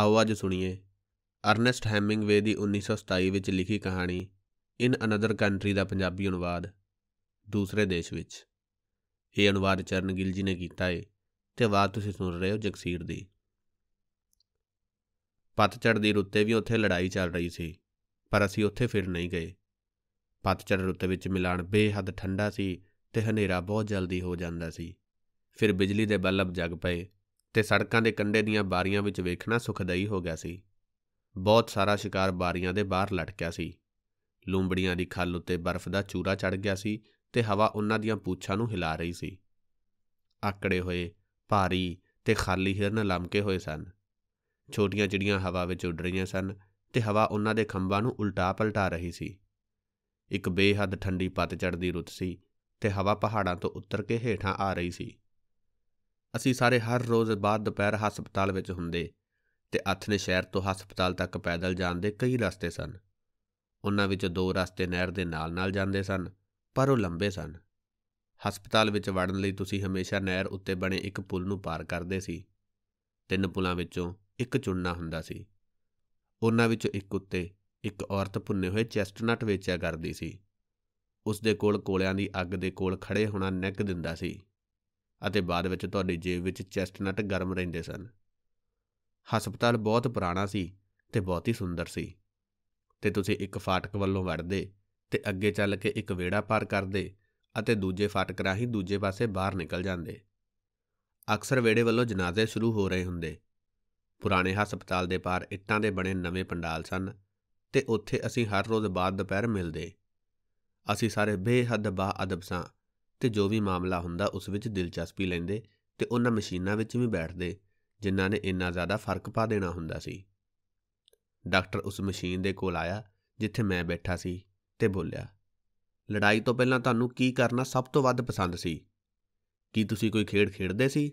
ਆਓ ਅੱਜ ਸੁਣੀਏ ਅਰਨੈਸਟ ਹੈਮਿੰਗਵੇ ਦੀ 1927 ਵਿੱਚ ਲਿਖੀ ਕਹਾਣੀ ਇਨ ਅਨਦਰ ਕੰਟਰੀ ਦਾ ਪੰਜਾਬੀ ਅਨੁਵਾਦ ਦੂਸਰੇ ਦੇਸ਼ ਵਿੱਚ ਇਹ ਅਨੁਵਾਦ ਚਰਨ ਗਿੱਲ ਜੀ ਨੇ ਕੀਤਾ ਹੈ ਤੇ ਬਾਤ ਤੁਸੀਂ ਸੁਣ ਰਹੇ ਹੋ ਜਗਸੀਰ ਦੀ ਪਤਚੜ ਦੀ ਰੁੱਤੇ ਵੀ ਉੱਥੇ ਲੜਾਈ ਚੱਲ ਰਹੀ ਸੀ ਪਰ ਅਸੀਂ ਉੱਥੇ ਫਿਰ ਨਹੀਂ ਗਏ ਪਤਚੜ ਰੁੱਤੇ ਵਿੱਚ ਮਿਲਾਨ ਬੇਹੱਦ ਠੰਡਾ ਸੀ ਤੇ ਹਨੇਰਾ ਬਹੁਤ ਜਲਦੀ ਹੋ ਜਾਂਦਾ ਸੀ ਫਿਰ ਬਿਜਲੀ ਦੇ ਬੱਲਬ ਜਗ ਪਏ ਤੇ ਸੜਕਾਂ ਦੇ ਕੰਢੇ ਦੀਆਂ ਬਾਰੀਆਂ ਵਿੱਚ ਵੇਖਣਾ ਸੁਖਦਾਈ ਹੋ ਗਿਆ ਸੀ ਬਹੁਤ ਸਾਰਾ ਸ਼ਿਕਾਰ ਬਾਰੀਆਂ ਦੇ ਬਾਹਰ ਲਟਕਿਆ ਸੀ ਲੂੰਬੜੀਆਂ ਦੀ ਖੱਲ ਉੱਤੇ ਬਰਫ਼ ਦਾ ਚੂਰਾ ਚੜ ਗਿਆ ਸੀ ਤੇ ਹਵਾ ਉਹਨਾਂ ਦੀਆਂ ਪੂਛਾਂ ਨੂੰ ਹਿਲਾ ਰਹੀ ਸੀ ਆਕੜੇ ਹੋਏ ਭਾਰੀ ਤੇ ਖਾਲੀ ਹਿਰਨ ਲੰਮਕੇ ਹੋਏ ਸਨ ਛੋਟੀਆਂ ਚਿੜੀਆਂ ਹਵਾ ਵਿੱਚ ਉੱਡ ਰਹੀਆਂ ਸਨ ਤੇ ਹਵਾ ਉਹਨਾਂ ਦੇ ਖੰਭਾਂ ਨੂੰ ਉਲਟਾ ਪਲਟਾ ਰਹੀ ਸੀ ਇੱਕ ਬੇਹੱਦ ਠੰਡੀ ਪੱਤ ਚੜਦੀ ਰੁੱਤ ਸੀ ਤੇ ਹਵਾ ਪਹਾੜਾਂ ਤੋਂ ਉੱਤਰ ਕੇ ਹੇਠਾਂ ਆ ਰਹੀ ਸੀ ਅਸੀਂ ਸਾਰੇ ਹਰ ਰੋਜ਼ ਬਾਅਦ ਦੁਪਹਿਰ ਹਸਪਤਾਲ ਵਿੱਚ ਹੁੰਦੇ ਤੇ ਅਥਨੇ ਸ਼ਹਿਰ ਤੋਂ ਹਸਪਤਾਲ ਤੱਕ ਪੈਦਲ ਜਾਣ ਦੇ ਕਈ ਰਸਤੇ ਸਨ ਉਹਨਾਂ ਵਿੱਚੋਂ ਦੋ ਰਸਤੇ ਨਹਿਰ ਦੇ ਨਾਲ-ਨਾਲ ਜਾਂਦੇ ਸਨ ਪਰ ਉਹ ਲੰਬੇ ਸਨ ਹਸਪਤਾਲ ਵਿੱਚ ਵੜਨ ਲਈ ਤੁਸੀਂ ਹਮੇਸ਼ਾ ਨਹਿਰ ਉੱਤੇ ਬਣੇ ਇੱਕ ਪੁਲ ਨੂੰ ਪਾਰ ਕਰਦੇ ਸੀ ਤਿੰਨ ਪੁਲਾਂ ਵਿੱਚੋਂ ਇੱਕ ਚੁਣਨਾ ਹੁੰਦਾ ਸੀ ਉਹਨਾਂ ਵਿੱਚੋਂ ਇੱਕ ਉੱਤੇ ਇੱਕ ਔਰਤ ਭੁੰਨੇ ਹੋਏ ਚੈਸਟਨਟ ਵੇਚਿਆ ਕਰਦੀ ਸੀ ਉਸ ਦੇ ਕੋਲ ਕੋਲਿਆਂ ਦੀ ਅੱਗ ਦੇ ਕੋਲ ਖੜੇ ਹੋਣਾ ਨਿੱਕ ਦਿੰਦਾ ਸੀ ਅਤੇ ਬਾਅਦ ਵਿੱਚ ਤੁਹਾਡੀ ਜੇਬ ਵਿੱਚ ਚੈਸਟਨਟ ਗਰਮ ਰਹਿੰਦੇ ਸਨ ਹਸਪਤਾਲ ਬਹੁਤ ਪੁਰਾਣਾ ਸੀ ਤੇ ਬਹੁਤ ਹੀ ਸੁੰਦਰ ਸੀ ਤੇ ਤੁਸੀਂ ਇੱਕ ਫਾਟਕ ਵੱਲੋਂ ਵੜਦੇ ਤੇ ਅੱਗੇ ਚੱਲ ਕੇ ਇੱਕ ਵੇੜਾ ਪਾਰ ਕਰਦੇ ਅਤੇ ਦੂਜੇ ਫਾਟਕ ਰਾਹੀਂ ਦੂਜੇ ਪਾਸੇ ਬਾਹਰ ਨਿਕਲ ਜਾਂਦੇ ਅਕਸਰ ਵੇੜੇ ਵੱਲੋਂ ਜਨਾਜ਼ੇ ਸ਼ੁਰੂ ਹੋ ਰਹੇ ਹੁੰਦੇ ਪੁਰਾਣੇ ਹਸਪਤਾਲ ਦੇ ਪਾਰ ਇੱਟਾਂ ਦੇ ਬਣੇ ਨਵੇਂ ਪੰਡਾਲ ਸਨ ਤੇ ਉੱਥੇ ਅਸੀਂ ਹਰ ਰੋਜ਼ ਬਾਅਦ ਦੁਪਹਿਰ ਮਿਲਦੇ ਅਸੀਂ ਸਾਰੇ ਬੇਹੱਦ ਬਾ ਅਦਬ ਸਾਂ ਤੇ ਜੋ ਵੀ ਮਾਮਲਾ ਹੁੰਦਾ ਉਸ ਵਿੱਚ ਦਿਲਚਸਪੀ ਲੈਂਦੇ ਤੇ ਉਹਨਾਂ ਮਸ਼ੀਨਾਂ ਵਿੱਚ ਵੀ ਬੈਠਦੇ ਜਿਨ੍ਹਾਂ ਨੇ ਇੰਨਾ ਜ਼ਿਆਦਾ ਫਰਕ ਪਾ ਦੇਣਾ ਹੁੰਦਾ ਸੀ ਡਾਕਟਰ ਉਸ ਮਸ਼ੀਨ ਦੇ ਕੋਲ ਆਇਆ ਜਿੱਥੇ ਮੈਂ ਬੈਠਾ ਸੀ ਤੇ ਬੋਲਿਆ ਲੜਾਈ ਤੋਂ ਪਹਿਲਾਂ ਤੁਹਾਨੂੰ ਕੀ ਕਰਨਾ ਸਭ ਤੋਂ ਵੱਧ ਪਸੰਦ ਸੀ ਕੀ ਤੁਸੀਂ ਕੋਈ ਖੇਡ ਖੇਡਦੇ ਸੀ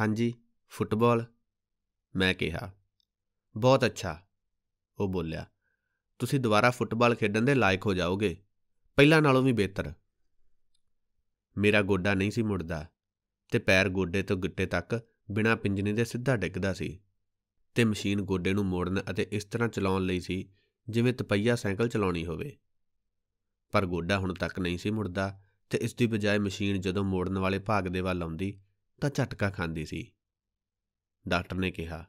ਹਾਂਜੀ ਫੁੱਟਬਾਲ ਮੈਂ ਕਿਹਾ ਬਹੁਤ ਅੱਛਾ ਉਹ ਬੋਲਿਆ ਤੁਸੀਂ ਦੁਬਾਰਾ ਫੁੱਟਬਾਲ ਖੇਡਣ ਦੇ ਲਾਇਕ ਹੋ ਜਾਓਗੇ ਪਹਿਲਾਂ ਨਾਲੋਂ ਵੀ ਬਿਹਤਰ ਮੇਰਾ ਗੋਡਾ ਨਹੀਂ ਸੀ ਮੁੜਦਾ ਤੇ ਪੈਰ ਗੋਡੇ ਤੋਂ ਗਿੱਟੇ ਤੱਕ ਬਿਨਾ ਪਿੰਜਨੇ ਦੇ ਸਿੱਧਾ ਡਿੱਗਦਾ ਸੀ ਤੇ ਮਸ਼ੀਨ ਗੋਡੇ ਨੂੰ ਮੋੜਨ ਅਤੇ ਇਸ ਤਰ੍ਹਾਂ ਚਲਾਉਣ ਲਈ ਸੀ ਜਿਵੇਂ ਤਪਈਆ ਸਾਈਕਲ ਚਲਾਉਣੀ ਹੋਵੇ ਪਰ ਗੋਡਾ ਹੁਣ ਤੱਕ ਨਹੀਂ ਸੀ ਮੁੜਦਾ ਤੇ ਇਸ ਦੀ ਬਜਾਏ ਮਸ਼ੀਨ ਜਦੋਂ ਮੋੜਨ ਵਾਲੇ ਭਾਗ ਦੇ ਵੱਲ ਆਉਂਦੀ ਤਾਂ ਝਟਕਾ ਖਾਂਦੀ ਸੀ ਡਾਕਟਰ ਨੇ ਕਿਹਾ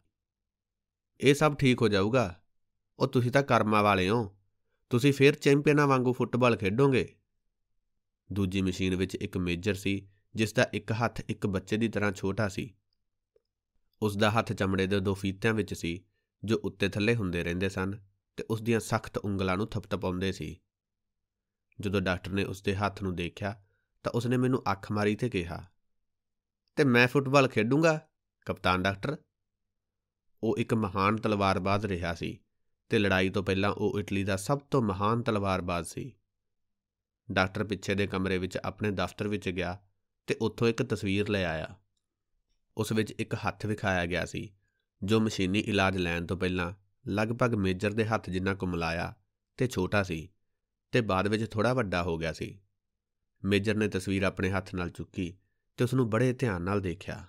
ਇਹ ਸਭ ਠੀਕ ਹੋ ਜਾਊਗਾ ਉਹ ਤੁਸੀਂ ਤਾਂ ਕਰਮਾ ਵਾਲੇ ਹੋ ਤੁਸੀਂ ਫੇਰ ਚੈਂਪੀਅਨਾਂ ਵਾਂਗੂ ਫੁੱਟਬਾਲ ਖੇਡੋਗੇ ਦੂਜੀ ਮਸ਼ੀਨ ਵਿੱਚ ਇੱਕ ਮੇਜਰ ਸੀ ਜਿਸ ਦਾ ਇੱਕ ਹੱਥ ਇੱਕ ਬੱਚੇ ਦੀ ਤਰ੍ਹਾਂ ਛੋਟਾ ਸੀ ਉਸ ਦਾ ਹੱਥ ਚਮੜੇ ਦੇ ਦੋ ਫੀਤਿਆਂ ਵਿੱਚ ਸੀ ਜੋ ਉੱਤੇ ਥੱਲੇ ਹੁੰਦੇ ਰਹਿੰਦੇ ਸਨ ਤੇ ਉਸ ਦੀਆਂ ਸਖਤ ਉਂਗਲਾਂ ਨੂੰ ਥਪਥਪਾਉਂਦੇ ਸੀ ਜਦੋਂ ਡਾਕਟਰ ਨੇ ਉਸ ਦੇ ਹੱਥ ਨੂੰ ਦੇਖਿਆ ਤਾਂ ਉਸ ਨੇ ਮੈਨੂੰ ਅੱਖ ਮਾਰੀ ਤੇ ਕਿਹਾ ਤੇ ਮੈਂ ਫੁੱਟਬਾਲ ਖੇਡੂੰਗਾ ਕਪਤਾਨ ਡਾਕਟਰ ਉਹ ਇੱਕ ਮਹਾਨ ਤਲਵਾਰਬਾਜ਼ ਰਿਹਾ ਸੀ ਤੇ ਲੜਾਈ ਤੋਂ ਪਹਿਲਾਂ ਉਹ ਇਟਲੀ ਦਾ ਸਭ ਤੋਂ ਮਹਾਨ ਤਲਵਾਰਬਾਜ਼ ਸੀ ਡਾਕਟਰ ਪਿੱਛੇ ਦੇ ਕਮਰੇ ਵਿੱਚ ਆਪਣੇ ਦਫ਼ਤਰ ਵਿੱਚ ਗਿਆ ਤੇ ਉੱਥੋਂ ਇੱਕ ਤਸਵੀਰ ਲੈ ਆਇਆ ਉਸ ਵਿੱਚ ਇੱਕ ਹੱਥ ਵਿਖਾਇਆ ਗਿਆ ਸੀ ਜੋ ਮਸ਼ੀਨੀ ਇਲਾਜ ਲੈਣ ਤੋਂ ਪਹਿਲਾਂ ਲਗਭਗ ਮੇਜਰ ਦੇ ਹੱਥ ਜਿੰਨਾ ਕੁਮਲਾਇਆ ਤੇ ਛੋਟਾ ਸੀ ਤੇ ਬਾਅਦ ਵਿੱਚ ਥੋੜਾ ਵੱਡਾ ਹੋ ਗਿਆ ਸੀ ਮੇਜਰ ਨੇ ਤਸਵੀਰ ਆਪਣੇ ਹੱਥ ਨਾਲ ਚੁੱਕੀ ਤੇ ਉਸ ਨੂੰ ਬੜੇ ਧਿਆਨ ਨਾਲ ਦੇਖਿਆ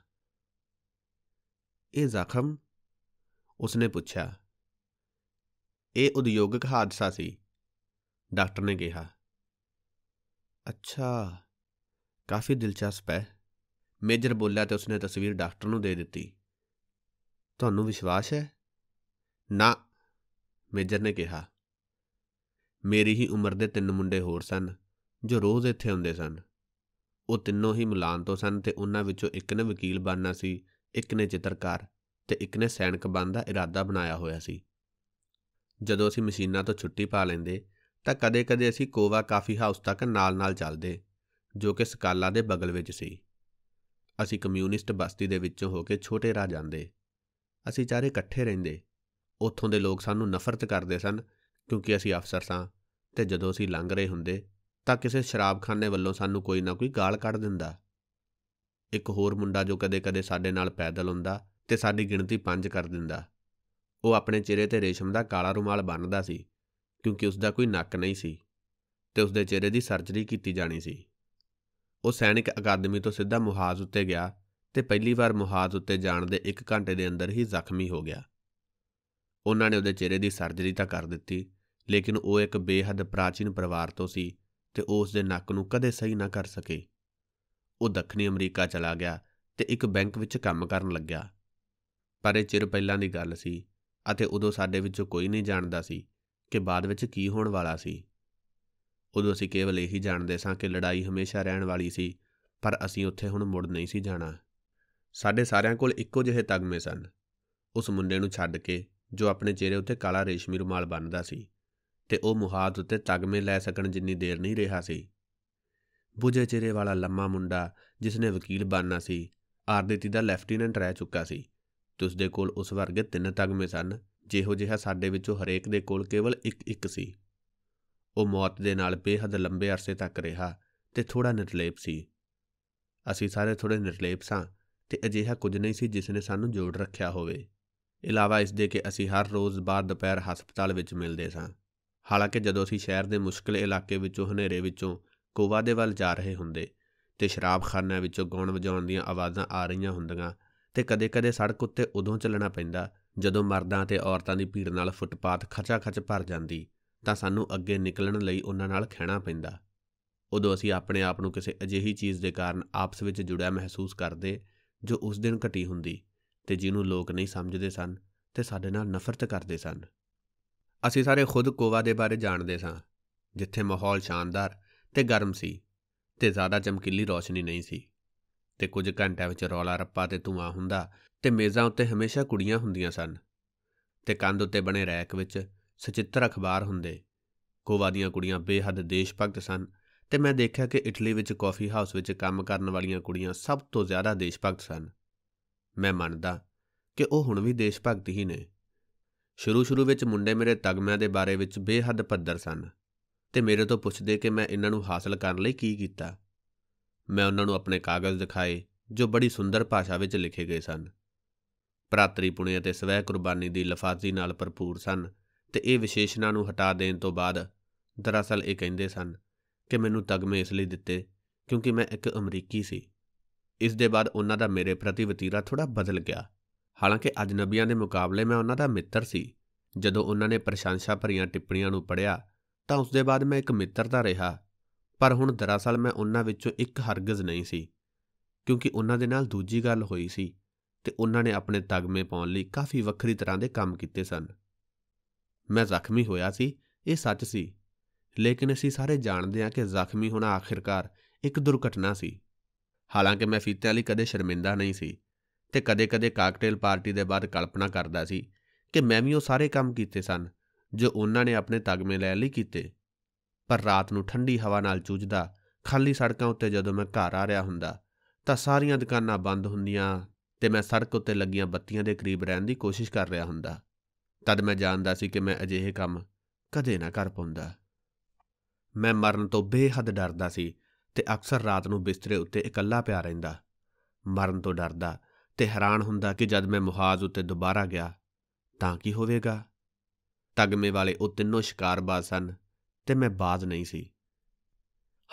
ਇਹ ਜ਼ਖਮ ਉਸਨੇ ਪੁੱਛਿਆ ਇਹ ਉਦਯੋਗਿਕ ਹਾਦਸਾ ਸੀ ਡਾਕਟਰ ਨੇ ਕਿਹਾ ਅੱਛਾ ਕਾਫੀ ਦਿਲਚਸਪ ਹੈ ਮੇਜਰ ਬੋਲਿਆ ਤੇ ਉਸਨੇ ਤਸਵੀਰ ਡਾਕਟਰ ਨੂੰ ਦੇ ਦਿੱਤੀ ਤੁਹਾਨੂੰ ਵਿਸ਼ਵਾਸ ਹੈ ਨਾ ਮੇਜਰ ਨੇ ਕਿਹਾ ਮੇਰੀ ਹੀ ਉਮਰ ਦੇ ਤਿੰਨ ਮੁੰਡੇ ਹੋਰ ਸਨ ਜੋ ਰੋਜ਼ ਇੱਥੇ ਹੁੰਦੇ ਸਨ ਉਹ ਤਿੰਨੋਂ ਹੀ ਮਿਲਾਨ ਤੋਂ ਸਨ ਤੇ ਉਹਨਾਂ ਵਿੱਚੋਂ ਇੱਕ ਨੇ ਵਕੀਲ ਬਣਨਾ ਸੀ ਇੱਕ ਨੇ ਚਿੱਤਰਕਾਰ ਤੇ ਇੱਕ ਨੇ ਸੈਨਿਕ ਬਣਨ ਦਾ ਇਰਾਦਾ ਬਣਾਇਆ ਹੋਇਆ ਸੀ ਜਦੋਂ ਅਸੀਂ ਮਸ਼ੀਨਾਂ ਤੋਂ ਛੁੱਟੀ ਪਾ ਲੈਂਦੇ ਤਾਂ ਕਦੇ-ਕਦੇ ਅਸੀਂ ਕੋਵਾ ਕਾਫੀ ਹਾਊਸ ਤੱਕ ਨਾਲ-ਨਾਲ ਚੱਲਦੇ ਜੋ ਕਿ ਸਕਾਲਾ ਦੇ ਬਗਲ ਵਿੱਚ ਸੀ ਅਸੀਂ ਕਮਿਊਨਿਸਟ ਬਸਤੀ ਦੇ ਵਿੱਚੋਂ ਹੋ ਕੇ ਛੋਟੇ ਰਾਹ ਜਾਂਦੇ ਅਸੀਂ ਚਾਰੇ ਇਕੱਠੇ ਰਹਿੰਦੇ ਉੱਥੋਂ ਦੇ ਲੋਕ ਸਾਨੂੰ ਨਫ਼ਰਤ ਕਰਦੇ ਸਨ ਕਿਉਂਕਿ ਅਸੀਂ ਅਫਸਰ ਸਾਂ ਤੇ ਜਦੋਂ ਅਸੀਂ ਲੰਘ ਰਹੇ ਹੁੰਦੇ ਤਾਂ ਕਿਸੇ ਸ਼ਰਾਬਖਾਨੇ ਵੱਲੋਂ ਸਾਨੂੰ ਕੋਈ ਨਾ ਕੋਈ ਗਾਲ ਕੱਢ ਦਿੰਦਾ ਇੱਕ ਹੋਰ ਮੁੰਡਾ ਜੋ ਕਦੇ-ਕਦੇ ਸਾਡੇ ਨਾਲ ਪੈਦਲ ਹੁੰਦਾ ਤੇ ਸਾਡੀ ਗਿਣਤੀ 5 ਕਰ ਦਿੰਦਾ ਉਹ ਆਪਣੇ ਚਿਹਰੇ ਤੇ ਰੇਸ਼ਮ ਦਾ ਕਾਲਾ ਰੁਮਾਲ ਬੰਨਦਾ ਸੀ ਕਿਉਂਕਿ ਉਸ ਦਾ ਕੋਈ ਨੱਕ ਨਹੀਂ ਸੀ ਤੇ ਉਸ ਦੇ ਚਿਹਰੇ ਦੀ ਸਰਜਰੀ ਕੀਤੀ ਜਾਣੀ ਸੀ ਉਹ ਸੈਨਿਕ ਅਕਾਦਮੀ ਤੋਂ ਸਿੱਧਾ ਮੁਹਾਜ਼ ਉੱਤੇ ਗਿਆ ਤੇ ਪਹਿਲੀ ਵਾਰ ਮੁਹਾਜ਼ ਉੱਤੇ ਜਾਣ ਦੇ 1 ਘੰਟੇ ਦੇ ਅੰਦਰ ਹੀ ਜ਼ਖਮੀ ਹੋ ਗਿਆ ਉਹਨਾਂ ਨੇ ਉਹਦੇ ਚਿਹਰੇ ਦੀ ਸਰਜਰੀ ਤਾਂ ਕਰ ਦਿੱਤੀ ਲੇਕਿਨ ਉਹ ਇੱਕ ਬੇਹੱਦ ਪ੍ਰਾਚੀਨ ਪਰਿਵਾਰ ਤੋਂ ਸੀ ਤੇ ਉਹ ਉਸ ਦੇ ਨੱਕ ਨੂੰ ਕਦੇ ਸਹੀ ਨਾ ਕਰ ਸਕੇ ਉਹ ਦੱਖਣੀ ਅਮਰੀਕਾ ਚਲਾ ਗਿਆ ਤੇ ਇੱਕ ਬੈਂਕ ਵਿੱਚ ਕੰਮ ਕਰਨ ਲੱਗਿਆ ਪਰ ਇਹ ਚਿਰ ਪਹਿਲਾਂ ਦੀ ਗੱਲ ਸੀ ਅਤੇ ਉਦੋਂ ਸਾਡੇ ਵਿੱਚੋਂ ਕੋਈ ਨਹੀਂ ਜਾਣਦਾ ਸੀ ਕਿ ਬਾਅਦ ਵਿੱਚ ਕੀ ਹੋਣ ਵਾਲਾ ਸੀ ਉਦੋਂ ਅਸੀਂ ਕੇਵਲ ਇਹੀ ਜਾਣਦੇ ਸਾਂ ਕਿ ਲੜਾਈ ਹਮੇਸ਼ਾ ਰਹਿਣ ਵਾਲੀ ਸੀ ਪਰ ਅਸੀਂ ਉੱਥੇ ਹੁਣ ਮੁੜ ਨਹੀਂ ਸੀ ਜਾਣਾ ਸਾਡੇ ਸਾਰਿਆਂ ਕੋਲ ਇੱਕੋ ਜਿਹੇ ਤਗਮੇ ਸਨ ਉਸ ਮੁੰਡੇ ਨੂੰ ਛੱਡ ਕੇ ਜੋ ਆਪਣੇ ਚਿਹਰੇ ਉੱਤੇ ਕਾਲਾ ਰੇਸ਼ਮੀ ਰੁਮਾਲ ਬੰਨਦਾ ਸੀ ਤੇ ਉਹ ਮੁਹਾਦ ਉੱਤੇ ਤਗਮੇ ਲੈ ਸਕਣ ਜਿੰਨੀ ਦੇਰ ਨਹੀਂ ਰਿਹਾ ਸੀ ਬੁਝੇ ਚਿਹਰੇ ਵਾਲਾ ਲੰਮਾ ਮੁੰਡਾ ਜਿਸ ਨੇ ਵਕੀਲ ਬਣਨਾ ਸੀ ਆਰਦੇਤੀ ਦਾ ਲੈਫਟੀਨੈਂਟ ਰਹਿ ਚੁੱਕਾ ਸੀ ਤੇ ਉਸ ਦੇ ਕੋਲ ਉਸ ਵਰਗੇ ਤਿੰਨ ਤਗਮੇ ਸਨ ਜਿਹੋ ਜਿਹਾ ਸਾਡੇ ਵਿੱਚੋਂ ਹਰੇਕ ਦੇ ਕੋਲ ਕੇਵਲ ਇੱਕ ਇੱਕ ਸੀ ਉਹ ਮੌਤ ਦੇ ਨਾਲ ਬੇਹੱਦ ਲੰਬੇ ਅਰਸੇ ਤੱਕ ਰਿਹਾ ਤੇ ਥੋੜਾ ਨਿਰਲੇਪ ਸੀ ਅਸੀਂ ਸਾਰੇ ਥੋੜੇ ਨਿਰਲੇਪ ਸਾਂ ਤੇ ਅਜਿਹਾ ਕੁਝ ਨਹੀਂ ਸੀ ਜਿਸ ਨੇ ਸਾਨੂੰ ਜੋੜ ਰੱਖਿਆ ਹੋਵੇ ਇਲਾਵਾ ਇਸ ਦੇ ਕਿ ਅਸੀਂ ਹਰ ਰੋਜ਼ ਬਾਅਦ ਦੁਪਹਿਰ ਹਸਪਤਾਲ ਵਿੱਚ ਮਿਲਦੇ ਸਾਂ ਹਾਲਾਂਕਿ ਜਦੋਂ ਅਸੀਂ ਸ਼ਹਿਰ ਦੇ ਮੁਸ਼ਕਲ ਇਲਾਕੇ ਵਿੱਚੋਂ ਹਨੇਰੇ ਵਿੱਚੋਂ ਕੋਵਾ ਦੇ ਵੱਲ ਜਾ ਰਹੇ ਹੁੰਦੇ ਤੇ ਸ਼ਰਾਬਖਾਨਿਆਂ ਵਿੱਚੋਂ ਗੌਣ ਵਜਾਉਣ ਦੀਆਂ ਆਵਾਜ਼ਾਂ ਆ ਰਹੀਆਂ ਹੁੰਦੀਆਂ ਤੇ ਕਦੇ-ਕਦੇ ਸੜਕ ਉੱਤੇ ਉਦੋਂ ਚੱਲਣਾ ਪੈਂਦਾ ਜਦੋਂ ਮਰਦਾਂ ਤੇ ਔਰਤਾਂ ਦੀ ਭੀੜ ਨਾਲ ਫੁੱਟਪਾਥ ਖਚਾ-ਖਚ ਭਰ ਜਾਂਦੀ ਤਾਂ ਸਾਨੂੰ ਅੱਗੇ ਨਿਕਲਣ ਲਈ ਉਹਨਾਂ ਨਾਲ ਖਹਿਣਾ ਪੈਂਦਾ ਉਦੋਂ ਅਸੀਂ ਆਪਣੇ ਆਪ ਨੂੰ ਕਿਸੇ ਅਜਿਹੀ ਚੀਜ਼ ਦੇ ਕਾਰਨ ਆਪਸ ਵਿੱਚ ਜੁੜਿਆ ਮਹਿਸੂਸ ਕਰਦੇ ਜੋ ਉਸ ਦਿਨ ਘਟੀ ਹੁੰਦੀ ਤੇ ਜਿਹਨੂੰ ਲੋਕ ਨਹੀਂ ਸਮਝਦੇ ਸਨ ਤੇ ਸਾਡੇ ਨਾਲ ਨਫ਼ਰਤ ਕਰਦੇ ਸਨ ਅਸੀਂ ਸਾਰੇ ਖੁਦ ਕੋਵਾ ਦੇ ਬਾਰੇ ਜਾਣਦੇ ਸਾਂ ਜਿੱਥੇ ਮਾਹੌਲ ਸ਼ਾਨਦਾਰ ਤੇ ਗਰਮ ਸੀ ਤੇ ਜ਼ਿਆਦਾ ਚਮਕੀਲੀ ਰੌਸ਼ਨੀ ਨਹੀਂ ਸੀ ਤੇ ਕੁਝ ਘੰਟਿਆਂ ਵਿੱਚ ਰੌਲਾ ਰੱਪਾ ਤੇ ਧੂਆਂ ਹੁੰਦਾ ਤੇ ਮੇਜ਼ਾਂ ਉੱਤੇ ਹਮੇਸ਼ਾ ਕੁੜੀਆਂ ਹੁੰਦੀਆਂ ਸਨ ਤੇ ਕੰਧ ਉੱਤੇ ਬਣੇ ਰੈਕ ਵਿੱਚ ਸਚਿੱਤਰ ਅਖਬਾਰ ਹੁੰਦੇ ਗੋਵਾ ਦੀਆਂ ਕੁੜੀਆਂ ਬੇਹੱਦ ਦੇਸ਼ ਭਗਤ ਸਨ ਤੇ ਮੈਂ ਦੇਖਿਆ ਕਿ ਇਟਲੀ ਵਿੱਚ ਕਾਫੀ ਹਾਊਸ ਵਿੱਚ ਕੰਮ ਕਰਨ ਵਾਲੀਆਂ ਕੁੜੀਆਂ ਸਭ ਤੋਂ ਜ਼ਿਆਦਾ ਦੇਸ਼ ਭਗਤ ਸਨ ਮੈਂ ਮੰਨਦਾ ਕਿ ਉਹ ਹੁਣ ਵੀ ਦੇਸ਼ ਭਗਤ ਹੀ ਨੇ ਸ਼ੁਰੂ-ਸ਼ੁਰੂ ਵਿੱਚ ਮੁੰਡੇ ਮੇਰੇ ਤਗਮਿਆਂ ਦੇ ਬਾਰੇ ਵਿੱਚ ਬੇਹੱਦ ਪੱਧਰ ਸਨ ਤੇ ਮੇਰੇ ਤੋਂ ਪੁੱਛਦੇ ਕਿ ਮੈਂ ਇਹਨਾਂ ਨੂੰ ਹਾਸਲ ਕਰਨ ਲਈ ਕੀ ਕੀਤਾ ਮੈਂ ਉਹਨਾਂ ਨੂੰ ਆਪਣੇ ਕਾਗਜ਼ ਦਿਖਾਏ ਜੋ ਬੜੀ ਸੁੰਦਰ ਭਾਸ਼ਾ ਵਿੱਚ ਲਿਖੇ ਗਏ ਸਨ ਭਰਾਤਰੀ ਪੁਣੇ ਅਤੇ ਸਵੈ ਕੁਰਬਾਨੀ ਦੀ ਲਫਾਜ਼ੀ ਨਾਲ ਭਰਪੂਰ ਸਨ ਤੇ ਇਹ ਵਿਸ਼ੇਸ਼ਣਾਂ ਨੂੰ ਹਟਾ ਦੇਣ ਤੋਂ ਬਾਅਦ ਦਰਅਸਲ ਇਹ ਕਹਿੰਦੇ ਸਨ ਕਿ ਮੈਨੂੰ ਤਗਮੇ ਇਸ ਲਈ ਦਿੱਤੇ ਕਿਉਂਕਿ ਮੈਂ ਇੱਕ ਅਮਰੀਕੀ ਸੀ ਇਸ ਦੇ ਬਾਅਦ ਉਹਨਾਂ ਦਾ ਮੇਰੇ ਪ੍ਰਤੀ ਵਤੀਰਾ ਥੋੜਾ ਬਦਲ ਗਿਆ ਹਾਲਾਂਕਿ ਅਜਨਬੀਆਂ ਦੇ ਮੁਕਾਬਲੇ ਮੈਂ ਉਹਨਾਂ ਦਾ ਮਿੱਤਰ ਸੀ ਜਦੋਂ ਉਹਨਾਂ ਨੇ ਪ੍ਰਸ਼ੰਸਾ ਭਰੀਆਂ ਟਿੱਪਣੀਆਂ ਨੂੰ ਪੜਿਆ ਤਾਂ ਉਸ ਦੇ ਬਾਅਦ ਮੈਂ ਇੱਕ ਮਿੱਤਰ ਤਾਂ ਰਿਹਾ ਪਰ ਹੁਣ ਦਰਅਸਲ ਮੈਂ ਉਹਨਾਂ ਵਿੱਚੋਂ ਇੱਕ ਹਰਗਜ਼ ਨਹੀਂ ਸੀ ਕਿਉਂਕਿ ਉਹਨਾਂ ਦੇ ਨਾਲ ਦੂਜੀ ਗੱਲ ਹੋਈ ਸੀ ਤੇ ਉਹਨਾਂ ਨੇ ਆਪਣੇ ਤਗਮੇ ਪਾਉਣ ਲਈ ਕਾਫੀ ਵੱਖਰੀ ਤਰ੍ਹਾਂ ਦੇ ਕੰਮ ਕੀਤੇ ਸਨ ਮੈਂ ਜ਼ਖਮੀ ਹੋਇਆ ਸੀ ਇਹ ਸੱਚ ਸੀ ਲੇਕਿਨ ਅਸੀਂ ਸਾਰੇ ਜਾਣਦੇ ਹਾਂ ਕਿ ਜ਼ਖਮੀ ਹੋਣਾ ਆਖਿਰਕਾਰ ਇੱਕ ਦੁਰਘਟਨਾ ਸੀ ਹਾਲਾਂਕਿ ਮੈਂ ਫੀਤੇ ਵਾਲੀ ਕਦੇ ਸ਼ਰਮਿੰਦਾ ਨਹੀਂ ਸੀ ਤੇ ਕਦੇ-ਕਦੇ ਕਾਕਟੇਲ ਪਾਰਟੀ ਦੇ ਬਾਅਦ ਕਲਪਨਾ ਕਰਦਾ ਸੀ ਕਿ ਮੈਂ ਵੀ ਉਹ ਸਾਰੇ ਕੰਮ ਕੀਤੇ ਸਨ ਜੋ ਉਹਨਾਂ ਨੇ ਆਪਣੇ ਤਗਮੇ ਲੈ ਲਈ ਕੀਤੇ ਪਰ ਰਾਤ ਨੂੰ ਠੰਡੀ ਹਵਾ ਨਾਲ ਚੂਝਦਾ ਖਾਲੀ ਸੜਕਾਂ ਉੱਤੇ ਜਦੋਂ ਮੈਂ ਘਰ ਆ ਰਿਹਾ ਹੁੰਦਾ ਤਾਂ ਸਾਰੀਆਂ ਦੁਕਾਨਾਂ ਬੰਦ ਹੁੰਦੀਆਂ ਤੇ ਮੈਂ ਸੜਕ ਉੱਤੇ ਲੱਗੀਆਂ ਬੱਤੀਆਂ ਦੇ ਕਰੀਬ ਰਹਿਣ ਦੀ ਕੋਸ਼ਿਸ਼ ਕਰ ਰਿਹਾ ਹੁੰਦਾ ਤਦ ਮੈਂ ਜਾਣਦਾ ਸੀ ਕਿ ਮੈਂ ਅਜਿਹੇ ਕੰਮ ਕਦੇ ਨਾ ਕਰ ਪਾਉਂਦਾ ਮੈਂ ਮਰਨ ਤੋਂ ਬੇਹੱਦ ਡਰਦਾ ਸੀ ਤੇ ਅਕਸਰ ਰਾਤ ਨੂੰ ਬਿਸਤਰੇ ਉੱਤੇ ਇਕੱਲਾ ਪਿਆ ਰਹਿੰਦਾ ਮਰਨ ਤੋਂ ਡਰਦਾ ਤੇ ਹੈਰਾਨ ਹੁੰਦਾ ਕਿ ਜਦ ਮੈਂ ਮੁਹਾਜ਼ ਉੱਤੇ ਦੁਬਾਰਾ ਗਿਆ ਤਾਂ ਕੀ ਹੋਵੇਗਾ ਤਗਮੇ ਵਾਲੇ ਉਹ ਤਿੰਨੋਂ ਸ਼ਿਕਾਰਬਾਜ਼ ਸਨ ਤੇ ਮੈਂ ਬਾਜ਼ ਨਹੀਂ ਸੀ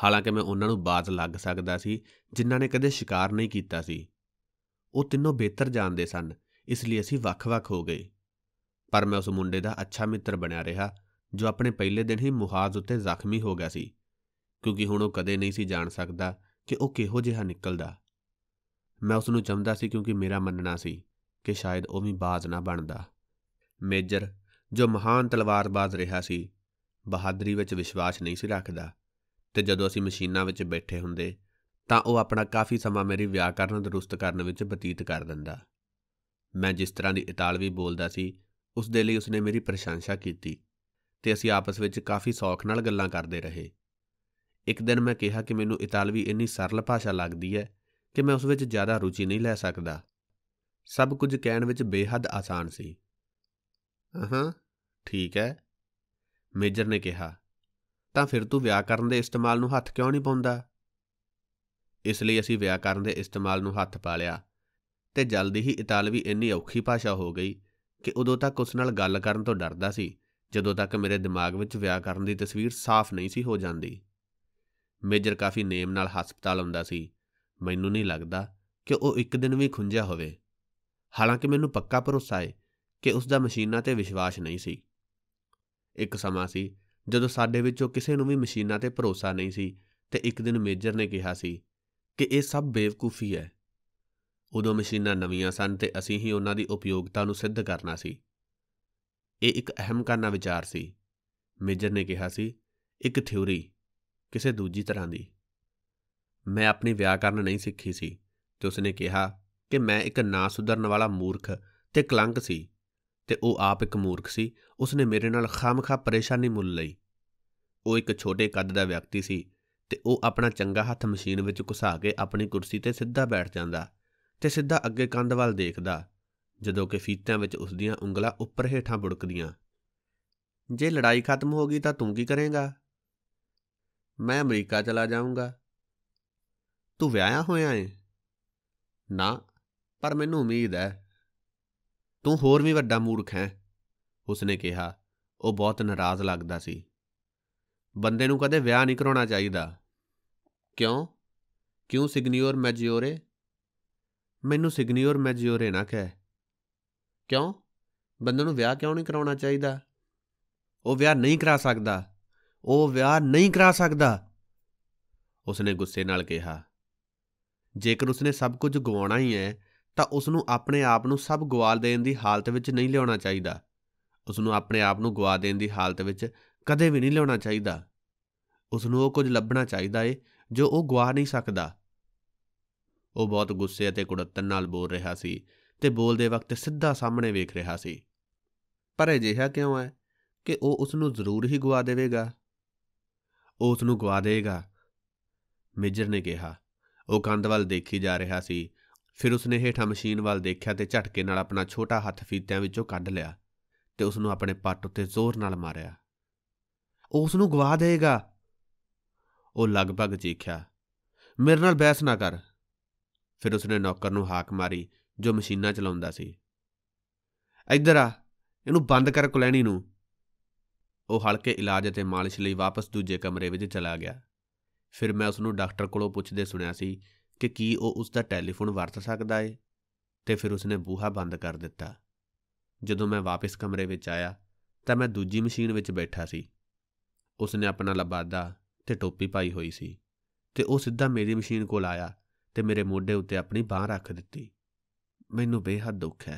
ਹਾਲਾਂਕਿ ਮੈਂ ਉਹਨਾਂ ਨੂੰ ਬਾਜ਼ ਲੱਗ ਸਕਦਾ ਸੀ ਜਿਨ੍ਹਾਂ ਨੇ ਕਦੇ ਸ਼ਿਕਾਰ ਨਹੀਂ ਕੀਤਾ ਸੀ ਉਹ ਤਿੰਨੋਂ ਬਿਹਤਰ ਜਾਣਦੇ ਸਨ ਇਸ ਲਈ ਅਸੀਂ ਵੱਖ-ਵੱਖ ਹੋ ਗਏ ਪਰ ਮੈਂ ਉਸ ਮੁੰਡੇ ਦਾ ਅੱਛਾ ਮਿੱਤਰ ਬਣਿਆ ਰਿਹਾ ਜੋ ਆਪਣੇ ਪਹਿਲੇ ਦਿਨ ਹੀ ਮੁਹਾਜ਼ ਉੱਤੇ ਜ਼ਖਮੀ ਹੋ ਗਿਆ ਸੀ ਕਿਉਂਕਿ ਹੁਣ ਉਹ ਕਦੇ ਨਹੀਂ ਸੀ ਜਾਣ ਸਕਦਾ ਕਿ ਉਹ ਕਿਹੋ ਜਿਹਾ ਨਿਕਲਦਾ ਮੈਂ ਉਸ ਨੂੰ ਚਾਹੁੰਦਾ ਸੀ ਕਿਉਂਕਿ ਮੇਰਾ ਮੰਨਣਾ ਸੀ ਕਿ ਸ਼ਾਇਦ ਉਹ ਵੀ ਬਾਜ਼ ਨਾ ਬਣਦਾ ਮੇਜਰ ਜੋ ਮਹਾਨ ਤਲਵਾਰਬਾਜ਼ ਰਿਹਾ ਸੀ ਬਹਾਦਰੀ ਵਿੱਚ ਵਿਸ਼ਵਾਸ ਨਹੀਂ ਸੀ ਰੱਖਦਾ ਤੇ ਜਦੋਂ ਅਸੀਂ ਮਸ਼ੀਨਾਂ ਵਿੱਚ ਬੈਠੇ ਹੁੰਦੇ ਤਾਂ ਉਹ ਆਪਣਾ ਕਾਫੀ ਸਮਾਂ ਮੇਰੀ ਵਿਆਕਰਨ ਨੂੰ ਦਰੁਸਤ ਕਰਨ ਵਿੱਚ ਬਤੀਤ ਕਰ ਦਿੰਦਾ ਮੈਂ ਜਿਸ ਤਰ੍ਹਾਂ ਦੀ ਇਤਾਲਵੀ ਬੋਲਦਾ ਸੀ ਉਸ ਦੇ ਲਈ ਉਸਨੇ ਮੇਰੀ ਪ੍ਰਸ਼ੰਸਾ ਕੀਤੀ ਤੇ ਅਸੀਂ ਆਪਸ ਵਿੱਚ ਕਾਫੀ ਸੌਖ ਨਾਲ ਗੱਲਾਂ ਕਰਦੇ ਰਹੇ ਇੱਕ ਦਿਨ ਮੈਂ ਕਿਹਾ ਕਿ ਮੈਨੂੰ ਇਤਾਲਵੀ ਇੰਨੀ ਸਰਲ ਭਾਸ਼ਾ ਲੱਗਦੀ ਹੈ ਕਿ ਮੈਂ ਉਸ ਵਿੱਚ ਜ਼ਿਆਦਾ ਰੁਚੀ ਨਹੀਂ ਲੈ ਸਕਦਾ ਸਭ ਕੁਝ ਕਹਿਣ ਵਿੱਚ ਬੇਹੱਦ ਆਸਾਨ ਸੀ ਹਾਂ ਠੀਕ ਹੈ ਮੇਜਰ ਨੇ ਕਿਹਾ ਤਾਂ ਫਿਰ ਤੂੰ ਵਿਆਕਰਨ ਦੇ ਇਸਤੇਮਾਲ ਨੂੰ ਹੱਥ ਕਿਉਂ ਨਹੀਂ ਪਾਉਂਦਾ ਇਸ ਲਈ ਅਸੀਂ ਵਿਆਕਰਨ ਦੇ ਇਸਤੇਮਾਲ ਨੂੰ ਹੱਥ ਪਾ ਲਿਆ ਤੇ ਜਲਦੀ ਹੀ ਇਤਾਲਵੀ ਇੰਨੀ ਔਖੀ ਭਾਸ਼ਾ ਹੋ ਗਈ ਕਿ ਉਦੋਂ ਤੱਕ ਉਸ ਨਾਲ ਗੱਲ ਕਰਨ ਤੋਂ ਡਰਦਾ ਸੀ ਜਦੋਂ ਤੱਕ ਮੇਰੇ ਦਿਮਾਗ ਵਿੱਚ ਵਿਆਕਰਨ ਦੀ ਤਸਵੀਰ ਸਾਫ਼ ਨਹੀਂ ਸੀ ਹੋ ਜਾਂਦੀ ਮੇਜਰ ਕਾਫੀ ਨੇਮ ਨਾਲ ਹਸਪਤਾਲ ਹੁੰਦਾ ਸੀ ਮੈਨੂੰ ਨਹੀਂ ਲੱਗਦਾ ਕਿ ਉਹ ਇੱਕ ਦਿਨ ਵੀ ਖੁੰਝਿਆ ਹੋਵੇ ਹਾਲਾਂਕਿ ਮੈਨੂੰ ਪੱਕਾ ਭਰੋਸਾ ਹੈ ਕਿ ਉਸ ਦਾ ਮਸ਼ੀਨਾਂ ਤੇ ਵਿਸ਼ਵਾਸ ਨਹੀਂ ਸੀ ਇੱਕ ਸਮਾਂ ਸੀ ਜਦੋਂ ਸਾਡੇ ਵਿੱਚੋਂ ਕਿਸੇ ਨੂੰ ਵੀ ਮਸ਼ੀਨਾਂ ਤੇ ਭਰੋਸਾ ਨਹੀਂ ਸੀ ਤੇ ਇੱਕ ਦਿਨ ਮੇਜਰ ਨੇ ਕਿਹਾ ਸੀ ਕਿ ਇਹ ਸਭ ਬੇਵਕੂਫੀ ਹੈ ਉਦੋਂ ਮਸ਼ੀਨਾਂ ਨਵੀਆਂ ਸਨ ਤੇ ਅਸੀਂ ਹੀ ਉਹਨਾਂ ਦੀ ਉਪਯੋਗਤਾ ਨੂੰ ਸਿੱਧ ਕਰਨਾ ਸੀ ਇਹ ਇੱਕ ਅਹਿਮ ਕਾਨਾ ਵਿਚਾਰ ਸੀ ਮੇਜਰ ਨੇ ਕਿਹਾ ਸੀ ਇੱਕ ਥਿਉਰੀ ਕਿਸੇ ਦੂਜੀ ਤਰ੍ਹਾਂ ਦੀ ਮੈਂ ਆਪਣੀ ਵਿਆਕਰਨ ਨਹੀਂ ਸਿੱਖੀ ਸੀ ਤੇ ਉਸਨੇ ਕਿਹਾ ਕਿ ਮੈਂ ਇੱਕ ਨਾ ਸੁਧਰਨ ਵਾਲਾ ਮੂਰਖ ਤੇ ਕਲੰਕ ਸੀ ਤੇ ਉਹ ਆਪ ਇੱਕ ਮੂਰਖ ਸੀ ਉਸਨੇ ਮੇਰੇ ਨਾਲ ਖਾਮਖਾ ਪਰੇਸ਼ਾਨੀ ਮੁੱਲ ਲਈ ਉਹ ਇੱਕ ਛੋਟੇ ਕੱਦ ਦਾ ਵਿਅਕਤੀ ਸੀ ਤੇ ਉਹ ਆਪਣਾ ਚੰਗਾ ਹੱਥ ਮਸ਼ੀਨ ਵਿੱਚ ਘੁਸਾ ਕੇ ਆਪਣੀ ਕੁਰਸੀ ਤੇ ਸਿੱਧਾ ਬੈਠ ਜਾਂਦਾ ਤੇ ਸਿੱਧਾ ਅੱਗੇ ਕੰਧ ਵੱਲ ਦੇਖਦਾ ਜਦੋਂ ਕਿ ਫੀਤਿਆਂ ਵਿੱਚ ਉਸ ਦੀਆਂ ਉਂਗਲਾਂ ਉੱਪਰ ਹੇਠਾਂ ਬੁੜਕਦੀਆਂ ਜੇ ਲੜਾਈ ਖਤਮ ਹੋ ਗਈ ਤਾਂ ਤੂੰ ਕੀ ਕਰੇਂਗਾ ਮੈਂ ਅਮਰੀਕਾ ਚਲਾ ਜਾਊਂਗਾ ਤੂੰ ਵਿਆਹਿਆ ਹੋਇਆ ਏ ਨਾ ਪਰ ਮੈਨੂੰ ਉਮੀਦ ਹੈ ਤੂੰ ਹੋਰ ਵੀ ਵੱਡਾ ਮੂਰਖ ਹੈ ਉਸਨੇ ਕਿਹਾ ਉਹ ਬਹੁਤ ਨਾਰਾਜ਼ ਲੱਗਦਾ ਸੀ ਬੰਦੇ ਨੂੰ ਕਦੇ ਵਿਆਹ ਨਹੀਂ ਕਰਾਉਣਾ ਚਾਹੀਦਾ ਕਿਉਂ ਕਿਉਂ ਸਿਗਨੀਓਰ ਮੈਜੀਓਰੇ ਮੈਨੂੰ ਸਿਗਨੀਓਰ ਮੈਜੀਓਰੇ ਨਾ ਕਹੇ ਕਿਉਂ ਬੰਦੇ ਨੂੰ ਵਿਆਹ ਕਿਉਂ ਨਹੀਂ ਕਰਾਉਣਾ ਚਾਹੀਦਾ ਉਹ ਵਿਆਹ ਨਹੀਂ ਕਰਾ ਸਕਦਾ ਉਹ ਵਿਆਹ ਨਹੀਂ ਕਰਾ ਸਕਦਾ ਉਸਨੇ ਗੁੱਸੇ ਨਾਲ ਕਿਹਾ ਜੇਕਰ ਉਸਨੇ ਸਭ ਕੁਝ ਗਵਾਉਣਾ ਹੀ ਹੈ ਤਾਂ ਉਸ ਨੂੰ ਆਪਣੇ ਆਪ ਨੂੰ ਸਭ ਗਵਾਲ ਦੇਣ ਦੀ ਹਾਲਤ ਵਿੱਚ ਨਹੀਂ ਲਿਆਉਣਾ ਚਾਹੀਦਾ ਉਸ ਨੂੰ ਆਪਣੇ ਆਪ ਨੂੰ ਗਵਾ ਦੇਣ ਦੀ ਹਾਲਤ ਵਿੱਚ ਕਦੇ ਵੀ ਨਹੀਂ ਲਿਆਉਣਾ ਚਾਹੀਦਾ ਉਸ ਨੂੰ ਉਹ ਕੁਝ ਲੱਭਣਾ ਚਾਹੀਦਾ ਏ ਜੋ ਉਹ ਗਵਾ ਨਹੀਂ ਸਕਦਾ ਉਹ ਬਹੁਤ ਗੁੱਸੇ ਅਤੇ ਕੁੜੱਤਨ ਨਾਲ ਬੋਲ ਰਿਹਾ ਸੀ ਤੇ ਬੋਲਦੇ ਵਕਤ ਸਿੱਧਾ ਸਾਹਮਣੇ ਵੇਖ ਰਿਹਾ ਸੀ ਪਰ ਅਜਿਹਾ ਕਿਉਂ ਹੈ ਕਿ ਉਹ ਉਸ ਨੂੰ ਜ਼ਰੂਰ ਹੀ ਗਵਾ ਦੇਵੇਗਾ ਉਹ ਉਸ ਨੂੰ ਗਵਾ ਦੇਗਾ ਮੇਜਰ ਨੇ ਕਿਹਾ ਉਹ ਕੰਧ ਵੱਲ ਦੇਖੀ ਜਾ ਰਿਹਾ ਸੀ ਫਿਰ ਉਸਨੇ ਹੇਠਾਂ ਮਸ਼ੀਨ ਵੱਲ ਦੇਖਿਆ ਤੇ ਝਟਕੇ ਨਾਲ ਆਪਣਾ ਛੋਟਾ ਹੱਥ ਫੀਤਿਆਂ ਵਿੱਚੋਂ ਕੱਢ ਲਿਆ ਤੇ ਉਸ ਨੂੰ ਆਪਣੇ ਪੱਟ ਉੱਤੇ ਜ਼ੋਰ ਨਾਲ ਮਾਰਿਆ ਉਸ ਨੂੰ ਗਵਾ ਦੇਗਾ ਉਹ ਲਗਭਗ ਚੀਖਿਆ ਮੇਰੇ ਨਾਲ ਬਹਿਸ ਨਾ ਕਰ ਫਿਰ ਉਸਨੇ ਨੌਕਰ ਨੂੰ ਹਾਕ ਮਾਰੀ ਜੋ ਮਸ਼ੀਨਾਂ ਚਲਾਉਂਦਾ ਸੀ ਇੱਧਰ ਆ ਇਹਨੂੰ ਬੰਦ ਕਰ ਕੁਲੈਣੀ ਨੂੰ ਉਹ ਹਲਕੇ ਇਲਾਜ ਅਤੇ ਮਾਲਿਸ਼ ਲਈ ਵਾਪਸ ਦੂਜੇ ਕਮਰੇ ਵਿੱਚ ਚਲਾ ਗਿਆ ਫਿਰ ਮੈਂ ਉਸ ਨੂੰ ਡਾਕਟਰ ਕੋਲੋਂ ਪੁੱਛਦੇ ਸੁਣਿਆ ਸੀ ਕਿ ਕੀ ਉਹ ਉਸ ਦਾ ਟੈਲੀਫੋਨ ਵਰਤ ਸਕਦਾ ਏ ਤੇ ਫਿਰ ਉਸਨੇ ਬੂਹਾ ਬੰਦ ਕਰ ਦਿੱਤਾ ਜਦੋਂ ਮੈਂ ਵਾਪਸ ਕਮਰੇ ਵਿੱਚ ਆਇਆ ਤਾਂ ਮੈਂ ਦੂਜੀ ਮਸ਼ੀਨ ਵਿੱਚ ਬੈਠਾ ਸੀ ਉਸਨੇ ਆਪਣਾ ਲਬਾਦਾ ਤੇ ਟੋਪੀ ਪਾਈ ਹੋਈ ਸੀ ਤੇ ਉਹ ਸਿੱਧਾ ਮੇਰੀ ਮਸ਼ੀਨ ਕੋਲ ਆਇਆ ਤੇ ਮੇਰੇ ਮੋਢੇ ਉੱਤੇ ਆਪਣੀ ਬਾਹ ਰੱਖ ਦਿੱਤੀ ਮੈਨੂੰ ਬੇਹੱਦ ਦੁੱਖ ਹੈ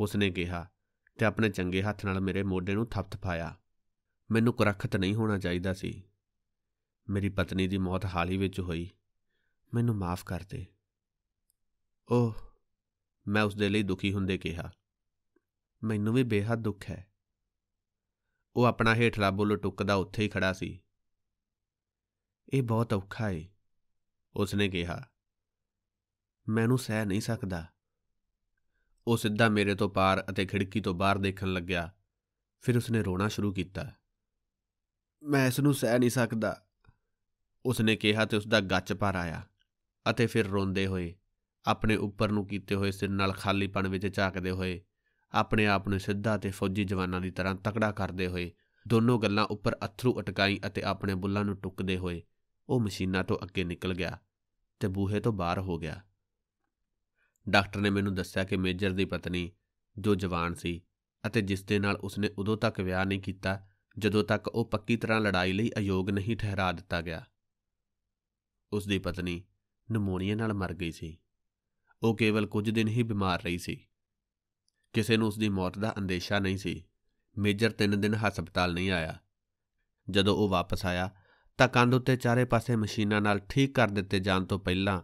ਉਸਨੇ ਕਿਹਾ ਤੇ ਆਪਣੇ ਚੰਗੇ ਹੱਥ ਨਾਲ ਮੇਰੇ ਮੋਢੇ ਨੂੰ ਥਪਥਪਾਇਆ ਮੈਨੂੰ ਕੁਰਖਤ ਨਹੀਂ ਹੋਣਾ ਚਾਹੀਦਾ ਸੀ ਮੇਰੀ ਪਤਨੀ ਦੀ ਮੌਤ ਹਾਲ ਹੀ ਵਿੱਚ ਹੋਈ ਮੈਨੂੰ ਮਾਫ ਕਰ ਦੇ ਉਹ ਮੈਂ ਉਸ ਦੇ ਲਈ ਦੁਖੀ ਹੁੰਦੇ ਕਿਹਾ ਮੈਨੂੰ ਵੀ ਬੇਹੱਦ ਦੁੱਖ ਹੈ ਉਹ ਆਪਣਾ ਹੇਠਲਾ ਬੁੱਲ ਟੁੱਕਦਾ ਉੱਥੇ ਹੀ ਖੜਾ ਸੀ ਇਹ ਬਹੁਤ ਔਖਾ ਏ ਉਸਨੇ ਕਿਹਾ ਮੈਨੂੰ ਸਹਿ ਨਹੀਂ ਸਕਦਾ ਉਹ ਸਿੱਧਾ ਮੇਰੇ ਤੋਂ ਪਾਰ ਅਤੇ ਖਿੜਕੀ ਤੋਂ ਬਾਹਰ ਦੇਖਣ ਲੱਗਿਆ ਫਿਰ ਉਸਨੇ ਰੋਣਾ ਸ਼ੁਰੂ ਕੀਤਾ ਮੈਂ ਇਸ ਨੂੰ ਸਹਿ ਨਹੀਂ ਸਕਦਾ ਉਸਨੇ ਕਿਹਾ ਤੇ ਉਸਦਾ ਗੱਚ ਭਰ ਆਇਆ ਅਤੇ ਫਿਰ ਰੋਂਦੇ ਹੋਏ ਆਪਣੇ ਉੱਪਰ ਨੂੰ ਕੀਤੇ ਹੋਏ ਸਿਰ ਨਾਲ ਖਾਲੀਪਣ ਵਿੱਚ ਝਾਕਦੇ ਹੋਏ ਆਪਣੇ ਆਪ ਨੂੰ ਸਿੱਧਾ ਤੇ ਫੌਜੀ ਜਵਾਨਾਂ ਦੀ ਤਰ੍ਹਾਂ ਤਕੜਾ ਕਰਦੇ ਹੋਏ ਦੋਨੋਂ ਗੱਲਾਂ ਉੱਪਰ ਅਥਰੂ ਅਟਕਾਈ ਅਤੇ ਆਪਣੇ ਬੁੱਲਾਂ ਨੂੰ ਟੁੱਕਦੇ ਹੋਏ ਉਹ ਮਸ਼ੀਨਾਂ ਤੋਂ ਅੱਗੇ ਨਿਕਲ ਗਿਆ ਤੇ ਬੂਹੇ ਤੋਂ ਬਾਹਰ ਹੋ ਗਿਆ ਡਾਕਟਰ ਨੇ ਮੈਨੂੰ ਦੱਸਿਆ ਕਿ ਮੇਜਰ ਦੀ ਪਤਨੀ ਜੋ ਜਵਾਨ ਸੀ ਅਤੇ ਜਿਸ ਦੇ ਨਾਲ ਉਸਨੇ ਉਦੋਂ ਤੱਕ ਵਿਆਹ ਨਹੀਂ ਕੀਤਾ ਜਦੋਂ ਤੱਕ ਉਹ ਪੱਕੀ ਤਰ੍ਹਾਂ ਲੜਾਈ ਲਈ ਅਯੋਗ ਨਹੀਂ ਠਹਿਰਾ ਦਿੱਤਾ ਗਿਆ ਉਸ ਦੀ ਪਤਨੀ ਨਮੋਨੀਆ ਨਾਲ ਮਰ ਗਈ ਸੀ ਉਹ ਕੇਵਲ ਕੁਝ ਦਿਨ ਹੀ ਬਿਮਾਰ ਰਹੀ ਸੀ ਕਿਸੇ ਨੂੰ ਉਸ ਦੀ ਮੌਤ ਦਾ ਅੰਦੇਸ਼ਾ ਨਹੀਂ ਸੀ ਮੇਜਰ ਤਿੰਨ ਦਿਨ ਹਸਪਤਾਲ ਨਹੀਂ ਆਇਆ ਜਦੋਂ ਉਹ ਵਾਪਸ ਆਇਆ ਤਾਂ ਕੰਧ ਉੱਤੇ ਚਾਰੇ ਪਾਸੇ ਮਸ਼ੀਨਾਂ ਨਾਲ ਠੀਕ ਕਰ ਦਿੱਤੇ ਜਾਣ ਤੋਂ ਪਹਿਲਾਂ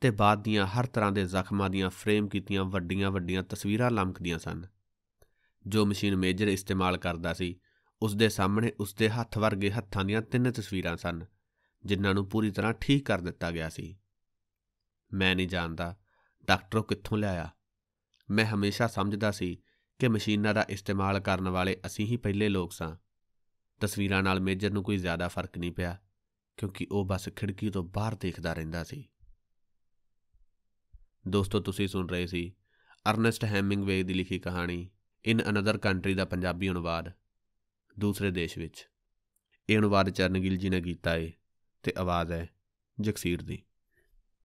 ਤੇ ਬਾਅਦ ਦੀਆਂ ਹਰ ਤਰ੍ਹਾਂ ਦੇ ਜ਼ਖਮਾਂ ਦੀਆਂ ਫਰੇਮ ਕੀਤੀਆਂ ਵੱਡੀਆਂ-ਵੱਡੀਆਂ ਤਸਵੀਰਾਂ ਲਮਕਦੀਆਂ ਸਨ ਜੋ ਮਸ਼ੀਨ ਮੇਜਰ ਇਸਤੇਮਾਲ ਕਰਦਾ ਸੀ ਉਸ ਦੇ ਸਾਹਮਣੇ ਉਸ ਦੇ ਹੱਥ ਵਰਗੇ ਹੱਥਾਂ ਦੀਆਂ ਤਿੰਨ ਤਸਵੀਰਾਂ ਸਨ ਜਿਨ੍ਹਾਂ ਨੂੰ ਪੂਰੀ ਤਰ੍ਹਾਂ ਠੀਕ ਕਰ ਦਿੱਤਾ ਗਿਆ ਸੀ ਮੈਂ ਨਹੀਂ ਜਾਣਦਾ ਡਾਕਟਰ ਕਿੱਥੋਂ ਲਿਆਇਆ ਮੈਂ ਹਮੇਸ਼ਾ ਸਮਝਦਾ ਸੀ ਕਿ ਮਸ਼ੀਨਾਂ ਦਾ ਇਸਤੇਮਾਲ ਕਰਨ ਵਾਲੇ ਅਸੀਂ ਹੀ ਪਹਿਲੇ ਲੋਕ ਸਾਂ ਤਸਵੀਰਾਂ ਨਾਲ ਮੇਜਰ ਨੂੰ ਕੋਈ ਜ਼ਿਆਦਾ ਫਰਕ ਨਹੀਂ ਪਿਆ ਕਿਉਂਕਿ ਉਹ ਬਸ ਖਿੜਕੀ ਤੋਂ ਬਾਹਰ ਦੇਖਦਾ ਰਹਿੰਦਾ ਸੀ ਦੋਸਤੋ ਤੁਸੀਂ ਸੁਣ ਰਹੇ ਸੀ ਅਰਨੈਸਟ ਹੈਮਿੰਗਵੇ ਦੀ ਲਿਖੀ ਕਹਾਣੀ ਇਨ ਅਨਦਰ ਕੰਟਰੀ ਦਾ ਪੰਜਾਬੀ ਅਨੁਵਾਦ ਦੂਸਰੇ ਦੇਸ਼ ਵਿੱਚ ਇਹ ਅਨੁਵਾਦ ਚਰਨਗਿਲ ਜੀ ਨੇ ਕੀਤਾ ਏ ਤੇ ਆਵਾਜ਼ ਹੈ ਜਗਸੀਰ ਦੀ